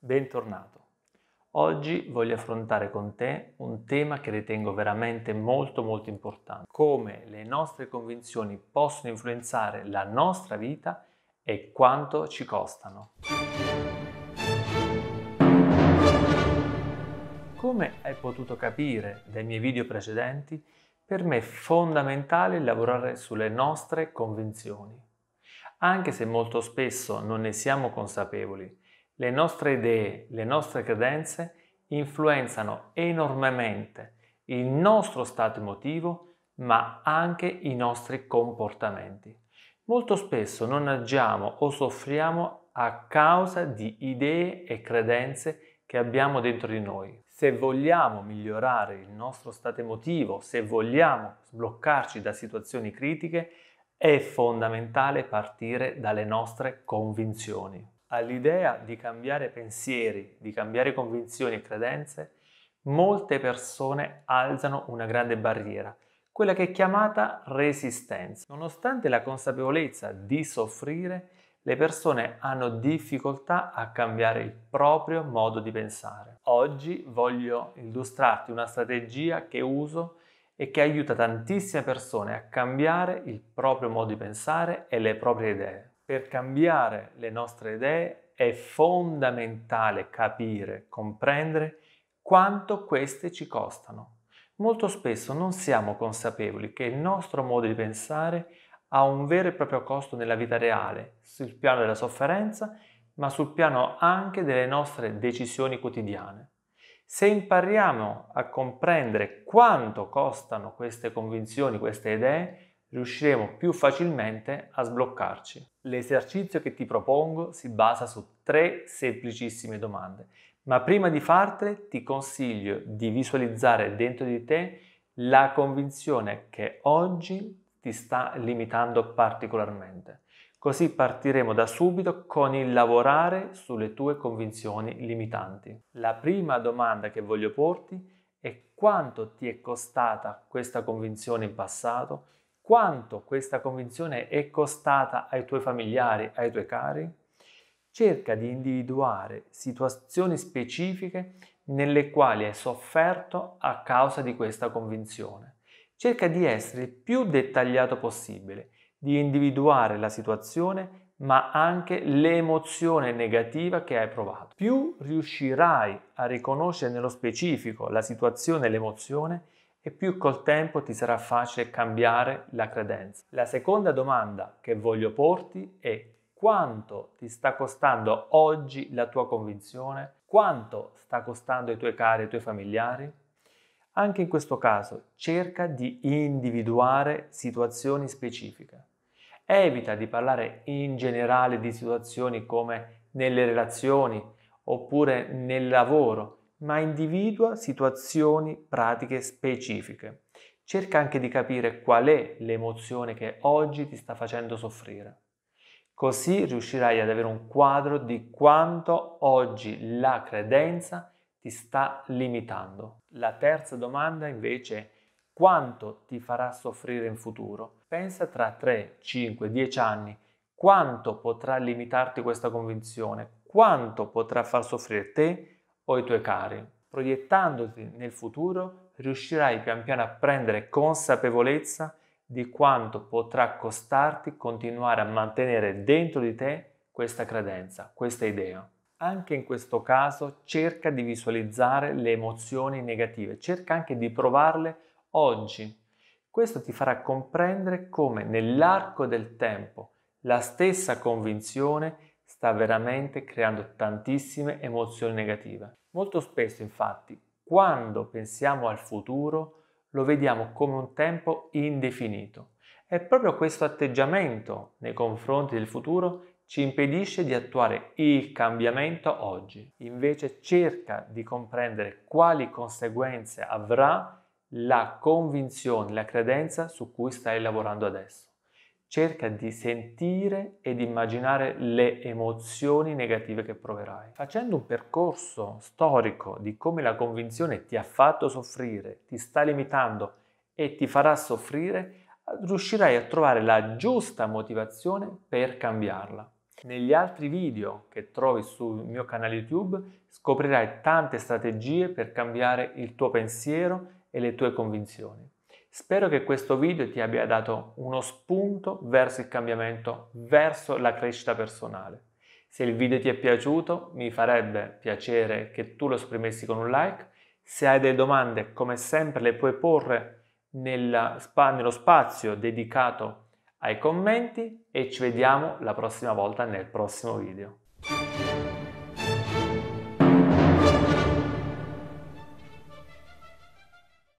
Bentornato. Oggi voglio affrontare con te un tema che ritengo veramente molto molto importante, come le nostre convinzioni possono influenzare la nostra vita e quanto ci costano. Come hai potuto capire dai miei video precedenti, per me è fondamentale lavorare sulle nostre convinzioni, anche se molto spesso non ne siamo consapevoli le nostre idee, le nostre credenze influenzano enormemente il nostro stato emotivo, ma anche i nostri comportamenti. Molto spesso non agiamo o soffriamo a causa di idee e credenze che abbiamo dentro di noi. Se vogliamo migliorare il nostro stato emotivo, se vogliamo sbloccarci da situazioni critiche, è fondamentale partire dalle nostre convinzioni all'idea di cambiare pensieri, di cambiare convinzioni e credenze, molte persone alzano una grande barriera, quella che è chiamata resistenza. Nonostante la consapevolezza di soffrire, le persone hanno difficoltà a cambiare il proprio modo di pensare. Oggi voglio illustrarti una strategia che uso e che aiuta tantissime persone a cambiare il proprio modo di pensare e le proprie idee per cambiare le nostre idee è fondamentale capire, comprendere quanto queste ci costano. Molto spesso non siamo consapevoli che il nostro modo di pensare ha un vero e proprio costo nella vita reale, sul piano della sofferenza, ma sul piano anche delle nostre decisioni quotidiane. Se impariamo a comprendere quanto costano queste convinzioni, queste idee, riusciremo più facilmente a sbloccarci. L'esercizio che ti propongo si basa su tre semplicissime domande, ma prima di fartele ti consiglio di visualizzare dentro di te la convinzione che oggi ti sta limitando particolarmente. Così partiremo da subito con il lavorare sulle tue convinzioni limitanti. La prima domanda che voglio porti è quanto ti è costata questa convinzione in passato quanto questa convinzione è costata ai tuoi familiari, ai tuoi cari? Cerca di individuare situazioni specifiche nelle quali hai sofferto a causa di questa convinzione. Cerca di essere il più dettagliato possibile, di individuare la situazione ma anche l'emozione negativa che hai provato. Più riuscirai a riconoscere nello specifico la situazione e l'emozione, e più col tempo ti sarà facile cambiare la credenza. La seconda domanda che voglio porti è quanto ti sta costando oggi la tua convinzione, quanto sta costando i tuoi cari, i tuoi familiari. Anche in questo caso cerca di individuare situazioni specifiche. Evita di parlare in generale di situazioni come nelle relazioni oppure nel lavoro, ma individua situazioni, pratiche specifiche. Cerca anche di capire qual è l'emozione che oggi ti sta facendo soffrire. Così riuscirai ad avere un quadro di quanto oggi la credenza ti sta limitando. La terza domanda invece è quanto ti farà soffrire in futuro? Pensa tra 3, 5, 10 anni quanto potrà limitarti questa convinzione, quanto potrà far soffrire te o i tuoi cari. Proiettandoti nel futuro, riuscirai pian piano a prendere consapevolezza di quanto potrà costarti continuare a mantenere dentro di te questa credenza, questa idea. Anche in questo caso cerca di visualizzare le emozioni negative, cerca anche di provarle oggi. Questo ti farà comprendere come nell'arco del tempo la stessa convinzione sta veramente creando tantissime emozioni negative. Molto spesso infatti, quando pensiamo al futuro, lo vediamo come un tempo indefinito. E proprio questo atteggiamento nei confronti del futuro ci impedisce di attuare il cambiamento oggi. Invece cerca di comprendere quali conseguenze avrà la convinzione, la credenza su cui stai lavorando adesso cerca di sentire ed immaginare le emozioni negative che proverai. Facendo un percorso storico di come la convinzione ti ha fatto soffrire, ti sta limitando e ti farà soffrire, riuscirai a trovare la giusta motivazione per cambiarla. Negli altri video che trovi sul mio canale YouTube scoprirai tante strategie per cambiare il tuo pensiero e le tue convinzioni. Spero che questo video ti abbia dato uno spunto verso il cambiamento, verso la crescita personale. Se il video ti è piaciuto mi farebbe piacere che tu lo esprimessi con un like. Se hai delle domande, come sempre, le puoi porre nello spazio dedicato ai commenti e ci vediamo la prossima volta nel prossimo video.